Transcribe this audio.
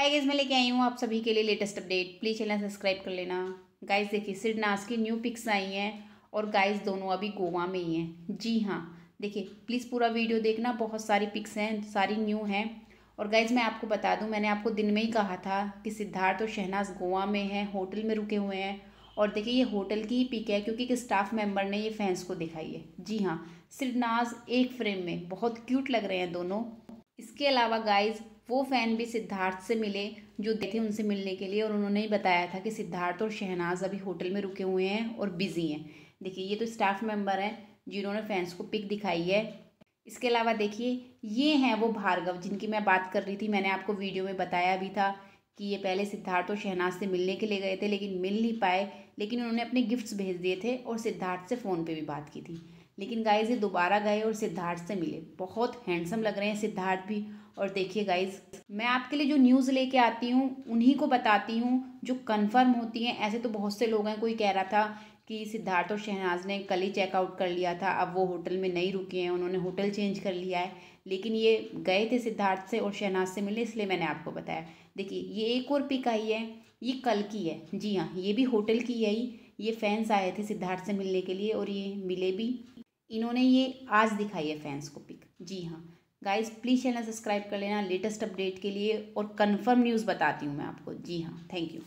hi guys मैं लेके आई हूँ आप सभी के लिए latest update please channel subscribe कर लेना गाइज देखिए सिडनास की न्यू पिक्स आई हैं और गाइज दोनों अभी गोवा में ही हैं जी हाँ देखिए प्लीज़ पूरा वीडियो देखना बहुत सारी पिक्स हैं सारी न्यू हैं और गाइज मैं आपको बता दूं मैंने आपको दिन में ही कहा था कि सिद्धार्थ और शहनाज गोवा में हैं होटल में रुके हुए हैं और देखिए ये होटल की ही पिक है क्योंकि एक स्टाफ मेंबर ने ये फैंस को दिखाई है जी हाँ सिडनास एक फ्रेम में बहुत क्यूट लग रहे हैं दोनों इसके अलावा गाइज वो फ़ैन भी सिद्धार्थ से मिले जो गए थे उनसे मिलने के लिए और उन्होंने ही बताया था कि सिद्धार्थ और शहनाज अभी होटल में रुके हुए हैं और बिज़ी हैं देखिए ये तो स्टाफ मेंबर हैं जिन्होंने फैंस को पिक दिखाई है इसके अलावा देखिए ये हैं वो भार्गव जिनकी मैं बात कर रही थी मैंने आपको वीडियो में बताया भी था कि ये पहले सिद्धार्थ और शहनाज से मिलने के लिए गए थे लेकिन मिल नहीं पाए लेकिन उन्होंने अपने गिफ्ट्स भेज दिए थे और सिद्धार्थ से फ़ोन पे भी बात की थी लेकिन गाइज ये दोबारा गए और सिद्धार्थ से मिले बहुत हैंडसम लग रहे हैं सिद्धार्थ भी और देखिए गाइज मैं आपके लिए जो न्यूज़ लेके आती हूँ उन्हीं को बताती हूँ जो कन्फर्म होती हैं ऐसे तो बहुत से लोग हैं कोई कह रहा था कि सिद्धार्थ और शहनाज ने कल ही चेकआउट कर लिया था अब वो होटल में नहीं रुके हैं उन्होंने होटल चेंज कर लिया है लेकिन ये गए थे सिद्धार्थ से और शहनाज से मिले इसलिए मैंने आपको बताया देखिए ये एक और पिक आई है ये कल की है जी हाँ ये भी होटल की है ही ये फैंस आए थे सिद्धार्थ से मिलने के लिए और ये मिले भी इन्होंने ये आज दिखाई है फैंस को पिक जी हाँ गाइस प्लीज़ चैनल सब्सक्राइब कर लेना लेटेस्ट अपडेट के लिए और कंफर्म न्यूज़ बताती हूँ मैं आपको जी हाँ थैंक यू